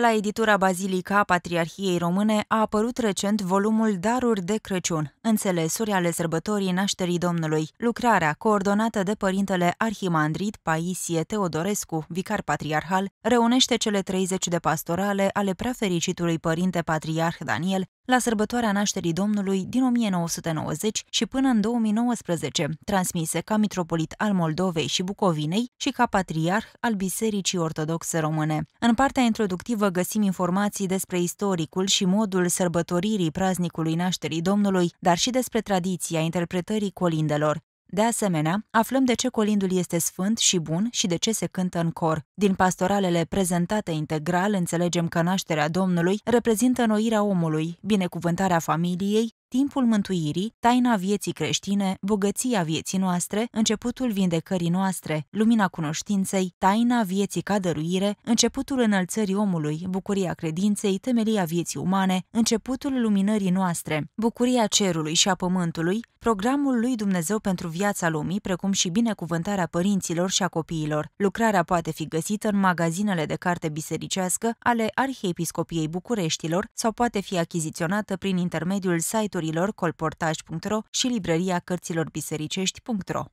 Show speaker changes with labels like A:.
A: La editura Bazilica a Patriarhiei Române a apărut recent volumul Daruri de Crăciun, înțelesuri ale sărbătorii nașterii Domnului, lucrarea coordonată de părintele Arhimandrit Paisie Teodorescu, vicar patriarhal, reunește cele 30 de pastorale ale prefericitului părinte patriarh Daniel, la sărbătoarea nașterii Domnului din 1990 și până în 2019, transmise ca mitropolit al Moldovei și Bucovinei și ca patriarh al Bisericii Ortodoxe Române. În partea introductivă găsim informații despre istoricul și modul sărbătoririi praznicului nașterii Domnului, dar și despre tradiția interpretării colindelor. De asemenea, aflăm de ce colindul este sfânt și bun și de ce se cântă în cor. Din pastoralele prezentate integral, înțelegem că nașterea Domnului reprezintă noirea omului, binecuvântarea familiei, timpul mântuirii, taina vieții creștine, bogăția vieții noastre, începutul vindecării noastre, lumina cunoștinței, taina vieții ca dăruire, începutul înălțării omului, bucuria credinței, temelia vieții umane, începutul luminării noastre, bucuria cerului și a pământului, programul lui Dumnezeu pentru viața lumii, precum și binecuvântarea părinților și a copiilor. Lucrarea poate fi găsită în magazinele de carte bisericească ale Arhiepiscopiei Bucureștilor sau poate fi achiziționată prin intermediul site-urilor colportaj.ro și libreria cărților bisericești.ro.